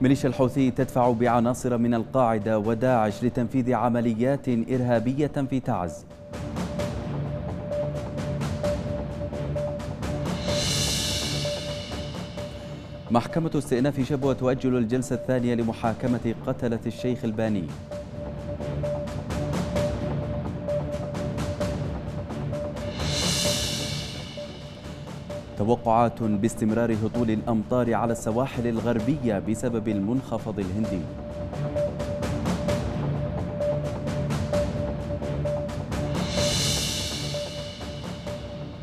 ميليشيا الحوثي تدفع بعناصر من القاعدة وداعش لتنفيذ عمليات إرهابية في تعز محكمة استئناف شبوة تؤجل الجلسة الثانية لمحاكمة قتلة الشيخ الباني توقعات باستمرار هطول الأمطار على السواحل الغربية بسبب المنخفض الهندي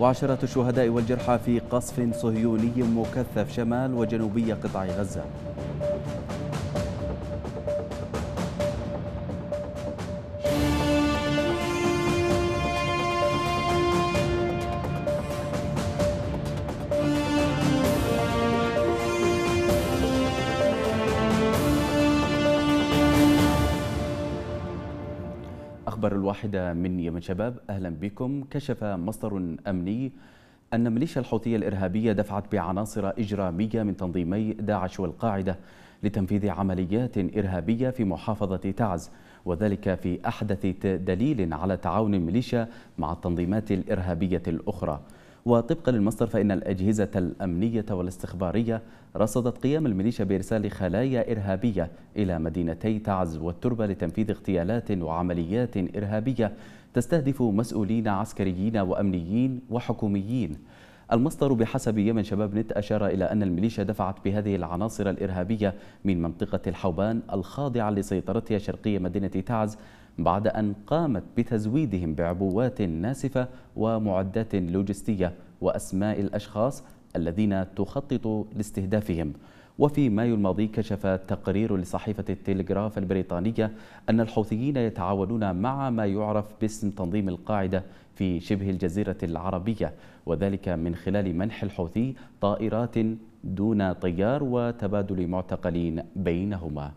وعشرات الشهداء والجرحى في قصف صهيوني مكثف شمال وجنوبي قطاع غزة واحدة من يمن شباب أهلا بكم كشف مصدر أمني أن ميليشيا الحوثية الإرهابية دفعت بعناصر إجرامية من تنظيمي داعش والقاعدة لتنفيذ عمليات إرهابية في محافظة تعز وذلك في أحدث دليل على تعاون الميليشيا مع التنظيمات الإرهابية الأخرى وطبقا للمصدر فإن الأجهزة الأمنية والاستخبارية رصدت قيام الميليشيا بإرسال خلايا إرهابية إلى مدينتي تعز والتربة لتنفيذ اغتيالات وعمليات إرهابية تستهدف مسؤولين عسكريين وأمنيين وحكوميين المصدر بحسب يمن شباب نت أشار إلى أن الميليشيا دفعت بهذه العناصر الإرهابية من منطقة الحوبان الخاضعة لسيطرتها شرقي مدينة تعز بعد أن قامت بتزويدهم بعبوات ناسفة ومعدات لوجستية وأسماء الأشخاص الذين تخطط لاستهدافهم وفي مايو الماضي كشف تقرير لصحيفة التلغراف البريطانية أن الحوثيين يتعاونون مع ما يعرف باسم تنظيم القاعدة في شبه الجزيرة العربية وذلك من خلال منح الحوثي طائرات دون طيار وتبادل معتقلين بينهما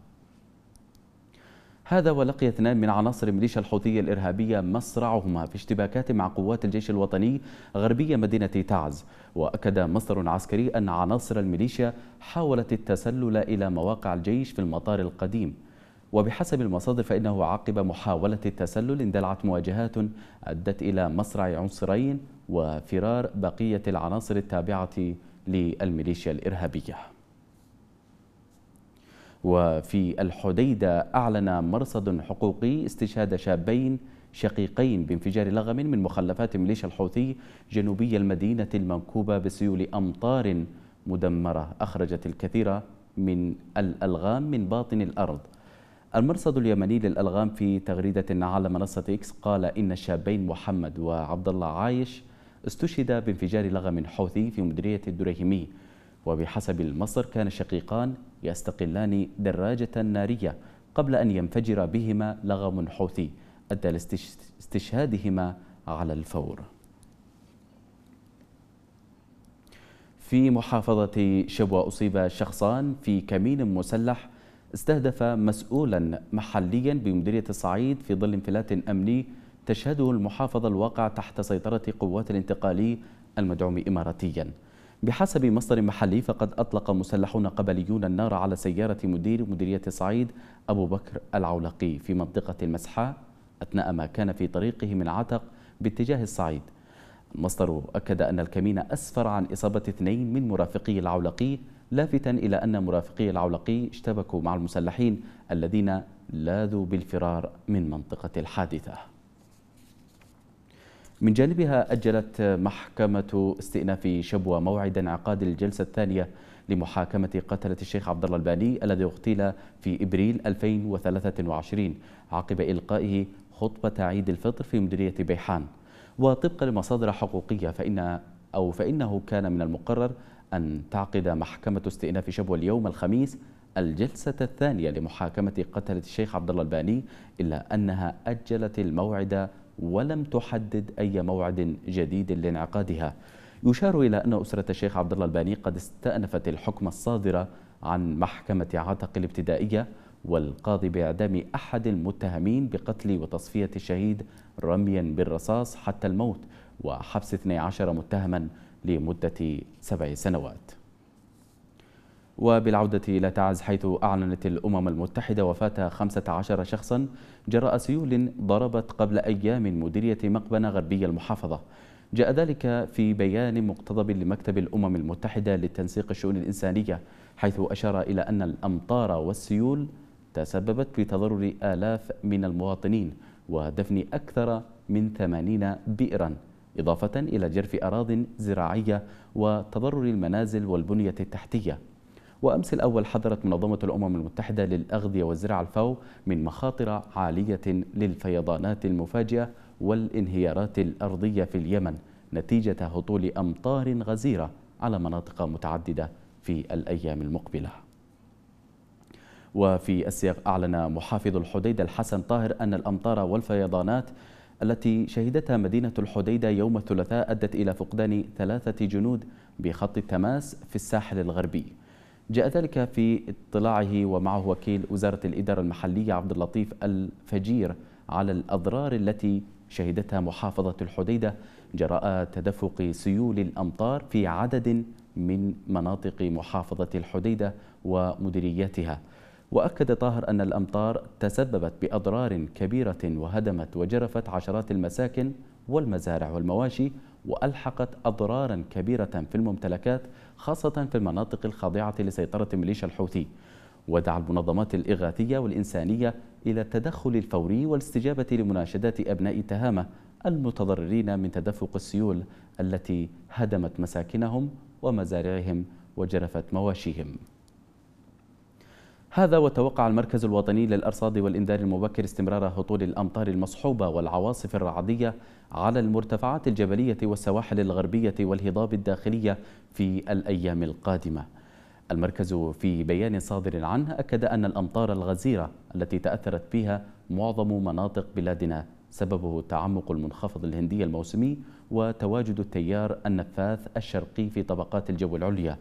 هذا ولقي اثنان من عناصر الميليشيا الحوثية الإرهابية مصرعهما في اشتباكات مع قوات الجيش الوطني غربية مدينة تعز وأكد مصدر عسكري أن عناصر الميليشيا حاولت التسلل إلى مواقع الجيش في المطار القديم وبحسب المصادر فإنه عقب محاولة التسلل اندلعت مواجهات أدت إلى مصرع عنصرين وفرار بقية العناصر التابعة للميليشيا الإرهابية وفي الحديدة أعلن مرصد حقوقي استشهاد شابين شقيقين بانفجار لغم من مخلفات ميليشيا الحوثي جنوبي المدينة المنكوبة بسيول أمطار مدمرة أخرجت الكثير من الألغام من باطن الأرض المرصد اليمني للألغام في تغريدة على منصة إكس قال إن الشابين محمد وعبد الله عايش استشهد بانفجار لغم حوثي في مديرية الدريهمي وبحسب المصدر كان شقيقان يستقلان دراجة نارية قبل أن ينفجر بهما لغم حوثي أدى لاستشهادهما على الفور في محافظة شبوة أصيب شخصان في كمين مسلح استهدف مسؤولا محليا بمديرية الصعيد في ظل انفلات أمني تشهده المحافظة الواقع تحت سيطرة قوات الانتقالي المدعوم إماراتياً بحسب مصدر محلي فقد أطلق مسلحون قبليون النار على سيارة مدير مديرية صعيد أبو بكر العولقي في منطقة المسحة أثناء ما كان في طريقه من عتق باتجاه الصعيد المصدر أكد أن الكمين أسفر عن إصابة اثنين من مرافقي العولقي لافتا إلى أن مرافقي العولقي اشتبكوا مع المسلحين الذين لاذوا بالفرار من منطقة الحادثة من جانبها أجلت محكمة استئناف شبوة موعد انعقاد الجلسة الثانية لمحاكمة قتلة الشيخ عبد الله الباني الذي اغتيل في إبريل 2023 عقب إلقائه خطبة عيد الفطر في مديرية بيحان وطبقا لمصادر حقوقية فإن أو فإنه كان من المقرر أن تعقد محكمة استئناف شبوة اليوم الخميس الجلسة الثانية لمحاكمة قتلة الشيخ عبد الله الباني إلا أنها أجلت الموعد ولم تحدد أي موعد جديد لانعقادها يشار إلى أن أسرة الشيخ عبد الله الباني قد استأنفت الحكم الصادرة عن محكمة عتق الابتدائية والقاضي بإعدام أحد المتهمين بقتل وتصفية الشهيد رميا بالرصاص حتى الموت وحبس 12 متهما لمدة سبع سنوات وبالعودة إلى تعز حيث أعلنت الأمم المتحدة وفاة 15 شخصا جراء سيول ضربت قبل أيام مديرية مقبنة غربية المحافظة جاء ذلك في بيان مقتضب لمكتب الأمم المتحدة للتنسيق الشؤون الإنسانية حيث أشار إلى أن الأمطار والسيول تسببت في تضرر آلاف من المواطنين ودفن أكثر من 80 بئرا إضافة إلى جرف أراض زراعية وتضرر المنازل والبنية التحتية وأمس الأول حضرت منظمة الأمم المتحدة للأغذية والزراعة الفاو من مخاطر عالية للفيضانات المفاجئة والانهيارات الأرضية في اليمن نتيجة هطول أمطار غزيرة على مناطق متعددة في الأيام المقبلة وفي السياق أعلن محافظ الحديدة الحسن طاهر أن الأمطار والفيضانات التي شهدتها مدينة الحديدة يوم الثلاثاء أدت إلى فقدان ثلاثة جنود بخط التماس في الساحل الغربي جاء ذلك في اطلاعه ومعه وكيل وزارة الإدارة المحلية عبد اللطيف الفجير على الأضرار التي شهدتها محافظة الحديدة جراء تدفق سيول الأمطار في عدد من مناطق محافظة الحديدة ومديرياتها وأكد طاهر أن الأمطار تسببت بأضرار كبيرة وهدمت وجرفت عشرات المساكن والمزارع والمواشي وألحقت أضرارا كبيرة في الممتلكات خاصة في المناطق الخاضعة لسيطرة ميليشيا الحوثي ودعا المنظمات الإغاثية والإنسانية إلى التدخل الفوري والاستجابة لمناشدات أبناء تهامة المتضررين من تدفق السيول التي هدمت مساكنهم ومزارعهم وجرفت مواشيهم هذا وتوقع المركز الوطني للأرصاد والإنذار المبكر استمرار هطول الأمطار المصحوبة والعواصف الرعدية على المرتفعات الجبلية والسواحل الغربية والهضاب الداخلية في الأيام القادمة المركز في بيان صادر عنه أكد أن الأمطار الغزيرة التي تأثرت بها معظم مناطق بلادنا سببه التعمق المنخفض الهندي الموسمي وتواجد التيار النفاث الشرقي في طبقات الجو العليا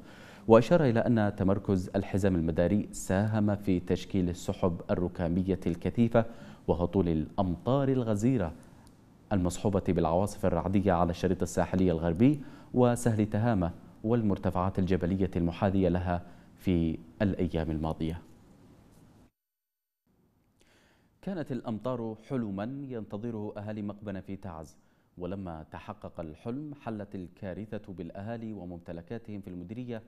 وأشار إلى أن تمركز الحزام المداري ساهم في تشكيل السحب الركامية الكثيفة وهطول الأمطار الغزيرة المصحوبة بالعواصف الرعدية على الشريط الساحلي الغربي وسهل تهامة والمرتفعات الجبلية المحاذية لها في الأيام الماضية كانت الأمطار حلما ينتظره أهالي مقبنة في تعز ولما تحقق الحلم حلت الكارثة بالأهالي وممتلكاتهم في المديرية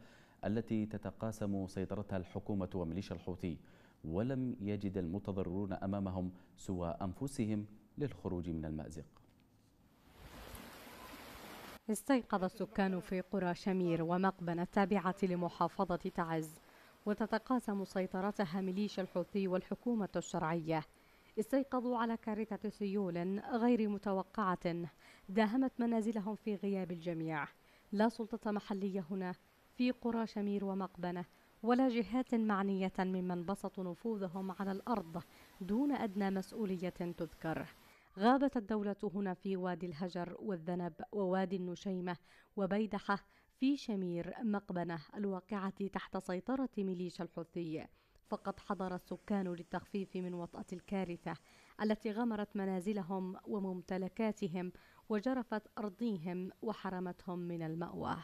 التي تتقاسم سيطرتها الحكومة وميليشيا الحوثي ولم يجد المتضررون أمامهم سوى أنفسهم للخروج من المأزق استيقظ السكان في قرى شمير ومقبن التابعة لمحافظة تعز وتتقاسم سيطرتها ميليشيا الحوثي والحكومة الشرعية استيقظوا على كارثة سيول غير متوقعة داهمت منازلهم في غياب الجميع لا سلطة محلية هنا في قرى شمير ومقبنة ولا جهات معنية ممن بسطوا نفوذهم على الأرض دون أدنى مسؤولية تذكر غابت الدولة هنا في وادي الهجر والذنب ووادي النشيمة وبيدحة في شمير مقبنة الواقعة تحت سيطرة ميليشيا الحوثي فقد حضر السكان للتخفيف من وطأة الكارثة التي غمرت منازلهم وممتلكاتهم وجرفت أرضيهم وحرمتهم من المأوى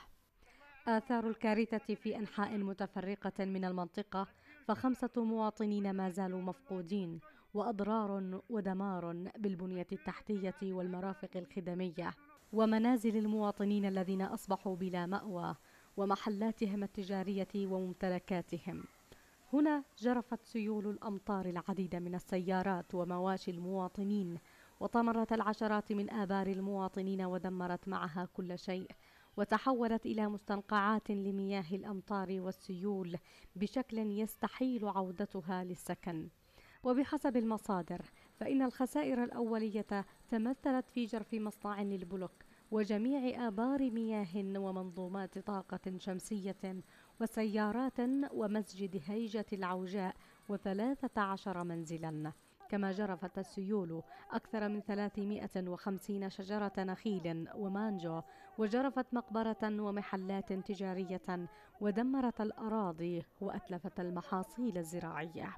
آثار الكارثة في أنحاء متفرقة من المنطقة فخمسة مواطنين ما زالوا مفقودين وأضرار ودمار بالبنية التحتية والمرافق الخدمية ومنازل المواطنين الذين أصبحوا بلا مأوى ومحلاتهم التجارية وممتلكاتهم هنا جرفت سيول الأمطار العديد من السيارات ومواشي المواطنين وطمرت العشرات من آبار المواطنين ودمرت معها كل شيء وتحولت إلى مستنقعات لمياه الأمطار والسيول بشكل يستحيل عودتها للسكن وبحسب المصادر فإن الخسائر الأولية تمثلت في جرف مصنع للبلوك وجميع آبار مياه ومنظومات طاقة شمسية وسيارات ومسجد هيجة العوجاء وثلاثة عشر منزلاً كما جرفت السيول أكثر من 350 شجرة نخيل ومانجو وجرفت مقبرة ومحلات تجارية ودمرت الأراضي وأتلفت المحاصيل الزراعية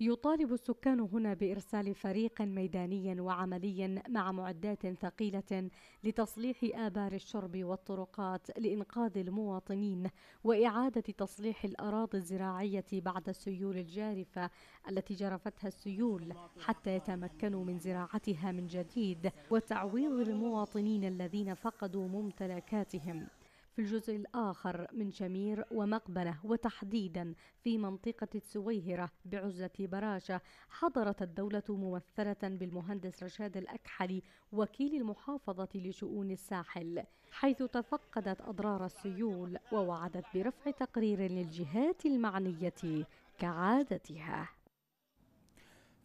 يطالب السكان هنا بإرسال فريق ميداني وعملي مع معدات ثقيلة لتصليح آبار الشرب والطرقات لإنقاذ المواطنين وإعادة تصليح الأراضي الزراعية بعد السيول الجارفة التي جرفتها السيول حتى يتمكنوا من زراعتها من جديد وتعويض المواطنين الذين فقدوا ممتلكاتهم في الجزء الآخر من شمير ومقبلة وتحديدا في منطقة السويهرة بعزلة براشة حضرت الدولة ممثلة بالمهندس رشاد الأكحلي وكيل المحافظة لشؤون الساحل حيث تفقدت أضرار السيول ووعدت برفع تقرير للجهات المعنية كعادتها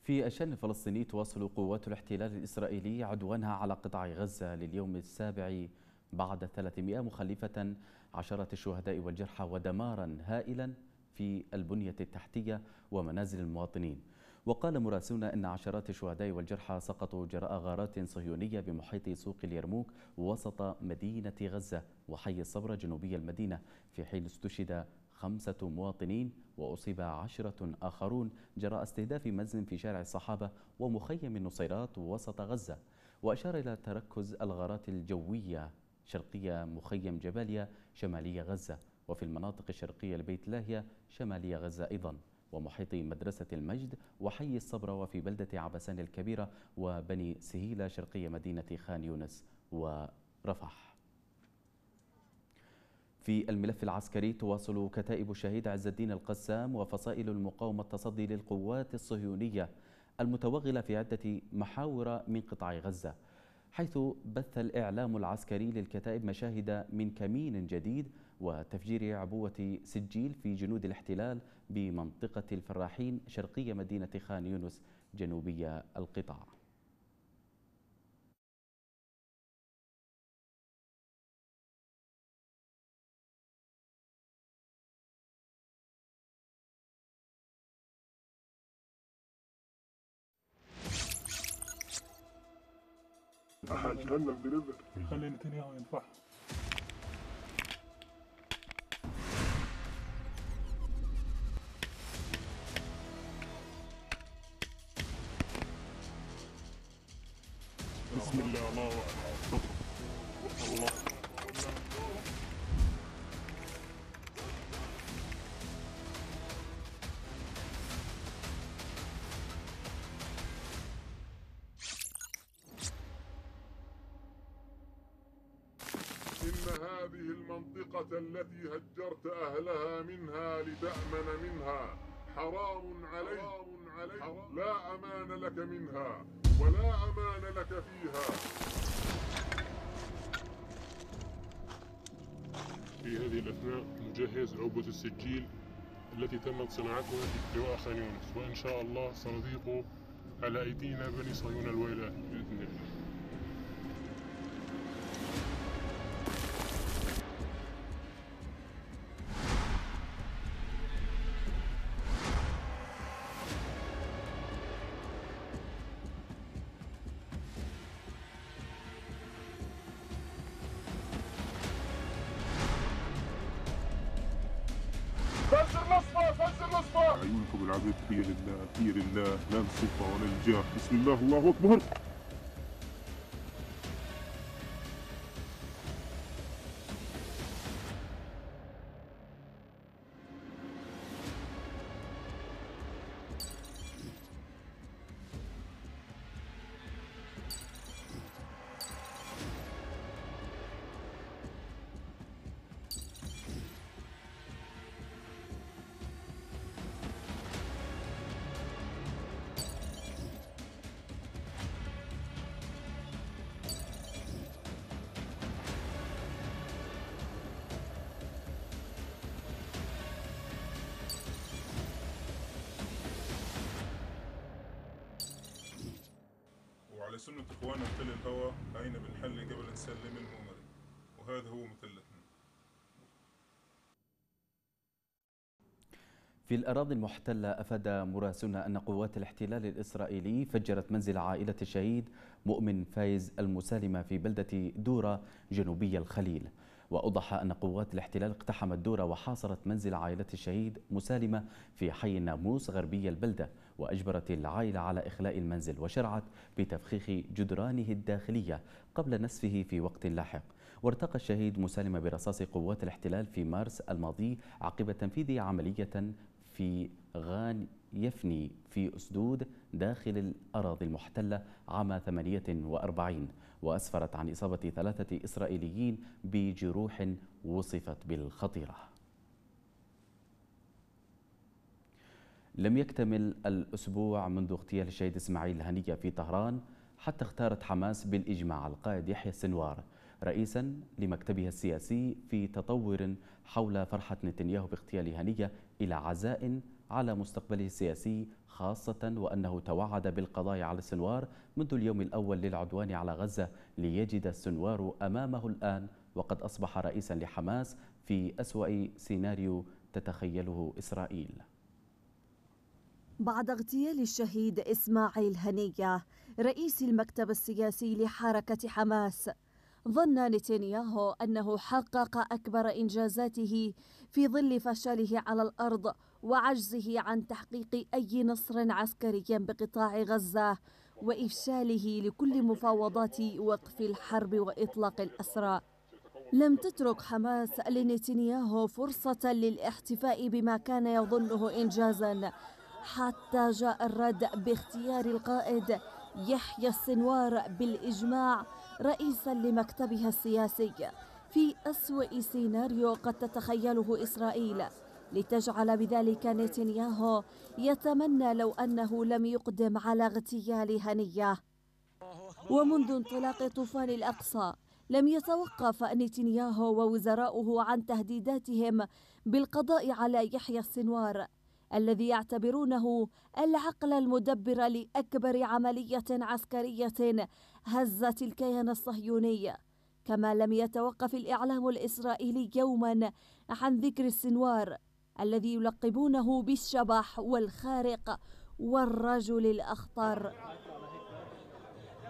في الشان الفلسطيني تواصل قوات الاحتلال الإسرائيلي عدوانها على قطاع غزة لليوم السابع بعد 300 مخلفة عشرة الشهداء والجرحى ودمارا هائلا في البنية التحتية ومنازل المواطنين وقال مراسلنا أن عشرات الشهداء والجرحى سقطوا جراء غارات صهيونية بمحيط سوق اليرموك وسط مدينة غزة وحي الصبرة جنوبي المدينة في حين استشهد خمسة مواطنين وأصيب عشرة آخرون جراء استهداف مزن في شارع الصحابة ومخيم النصيرات وسط غزة وأشار إلى تركز الغارات الجوية شرقية مخيم جباليا شمالية غزة وفي المناطق الشرقية لبيت لاهيا شمالية غزة أيضا ومحيط مدرسة المجد وحي الصبرة وفي بلدة عبسان الكبيرة وبني سهيلة شرقية مدينة خان يونس ورفح في الملف العسكري تواصل كتائب الشهيد عز الدين القسام وفصائل المقاومة التصدي للقوات الصهيونية المتوغلة في عدة محاور من قطاع غزة حيث بث الإعلام العسكري للكتائب مشاهد من كمين جديد وتفجير عبوة سجيل في جنود الاحتلال بمنطقة الفراحين شرقية مدينة خان يونس جنوبية القطاع حاجة لنا البريزر خلي نتنياهو ينفعها التي هجرت أهلها منها لتأمن منها حرام عليك, حرام عليك لا أمان لك منها ولا أمان لك فيها في هذه الأثناء نجهز عبوة السجيل التي تمت صناعتها في لواء خان يونس وإن شاء الله سنضيق على أيدينا بني صهيون الويلة بإذن الله Sultanel Cihat. Bismillah, Allahu Ekber. سنة إخواننا مثل الهوى أين بنحل قبل نسلم الممري وهذا هو مثلتنا في الأراضي المحتلة أفاد مراسلنا أن قوات الاحتلال الإسرائيلي فجرت منزل عائلة الشهيد مؤمن فايز المسالمة في بلدة دورة جنوبية الخليل وأوضح أن قوات الاحتلال اقتحمت دورة وحاصرت منزل عائلة الشهيد مسالمة في حي الناموس غربي البلدة وأجبرت العائلة على إخلاء المنزل وشرعت بتفخيخ جدرانه الداخلية قبل نسفه في وقت لاحق وارتقى الشهيد مسالم برصاص قوات الاحتلال في مارس الماضي عقب تنفيذ عملية في غان يفني في أسدود داخل الأراضي المحتلة عام 48 وأسفرت عن إصابة ثلاثة إسرائيليين بجروح وصفت بالخطيرة لم يكتمل الأسبوع منذ اغتيال الشهيد إسماعيل هنية في طهران حتى اختارت حماس بالإجماع القائد يحيى السنوار رئيسا لمكتبها السياسي في تطور حول فرحة نتنياهو باغتيال هنية إلى عزاء على مستقبله السياسي خاصة وأنه توعد بالقضاء على السنوار منذ اليوم الأول للعدوان على غزة ليجد السنوار أمامه الآن وقد أصبح رئيسا لحماس في أسوأ سيناريو تتخيله إسرائيل بعد اغتيال الشهيد إسماعيل هنية رئيس المكتب السياسي لحركة حماس ظن نتنياهو أنه حقق أكبر إنجازاته في ظل فشله على الأرض وعجزه عن تحقيق أي نصر عسكري بقطاع غزة وإفشاله لكل مفاوضات وقف الحرب وإطلاق الأسرى لم تترك حماس لنتنياهو فرصة للاحتفاء بما كان يظنه إنجازا حتى جاء الرد باختيار القائد يحيى السنوار بالإجماع رئيسا لمكتبها السياسي في أسوأ سيناريو قد تتخيله إسرائيل لتجعل بذلك نتنياهو يتمنى لو أنه لم يقدم على اغتيال هنية ومنذ انطلاق طوفان الأقصى لم يتوقف نتنياهو ووزراؤه عن تهديداتهم بالقضاء على يحيى السنوار الذي يعتبرونه العقل المدبر لاكبر عمليه عسكريه هزت الكيان الصهيوني كما لم يتوقف الاعلام الاسرائيلي يوما عن ذكر السنوار الذي يلقبونه بالشبح والخارق والرجل الاخطر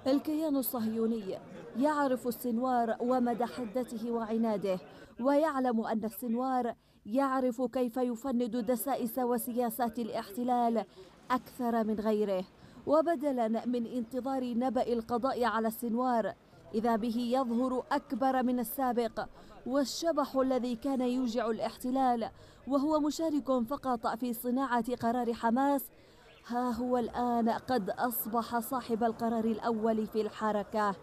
الكيان الصهيوني يعرف السنوار ومدى حدته وعناده ويعلم ان السنوار يعرف كيف يفند دسائس وسياسات الاحتلال أكثر من غيره وبدلا من انتظار نبأ القضاء على السنوار إذا به يظهر أكبر من السابق والشبح الذي كان يوجع الاحتلال وهو مشارك فقط في صناعة قرار حماس ها هو الآن قد أصبح صاحب القرار الأول في الحركة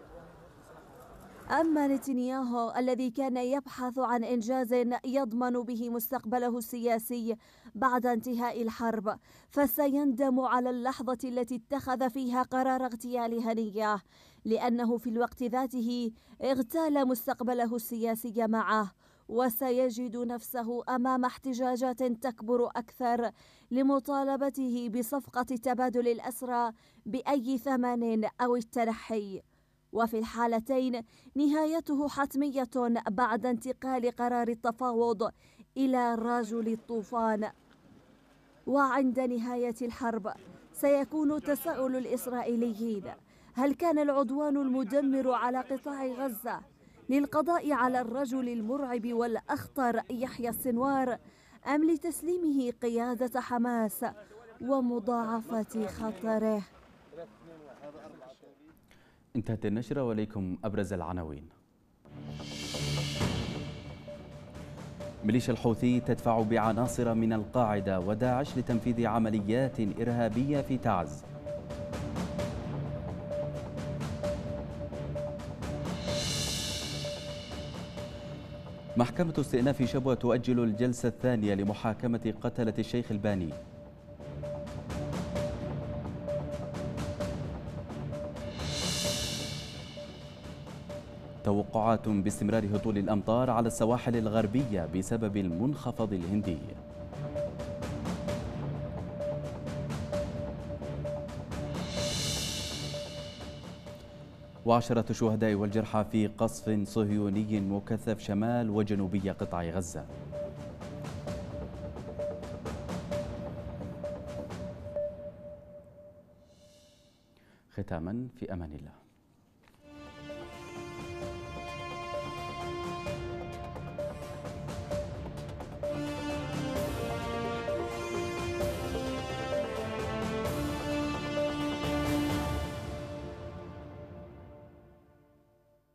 أما نتنياهو الذي كان يبحث عن إنجاز يضمن به مستقبله السياسي بعد انتهاء الحرب فسيندم على اللحظة التي اتخذ فيها قرار اغتيال هنية لأنه في الوقت ذاته اغتال مستقبله السياسي معه وسيجد نفسه امام احتجاجات تكبر اكثر لمطالبته بصفقه تبادل الاسرى باي ثمن او التنحي وفي الحالتين نهايته حتمية بعد انتقال قرار التفاوض إلى رجل الطوفان وعند نهاية الحرب سيكون تساؤل الإسرائيليين هل كان العدوان المدمر على قطاع غزة للقضاء على الرجل المرعب والأخطر يحيى السنوار أم لتسليمه قيادة حماس ومضاعفة خطره انتهت النشرة وليكم أبرز العناوين ميليشيا الحوثي تدفع بعناصر من القاعدة وداعش لتنفيذ عمليات إرهابية في تعز محكمة استئناف شبوة تؤجل الجلسة الثانية لمحاكمة قتلة الشيخ الباني توقعات باستمرار هطول الأمطار على السواحل الغربية بسبب المنخفض الهندي وعشرة شهداء والجرحى في قصف صهيوني مكثف شمال وجنوبي قطاع غزة ختاما في أمان الله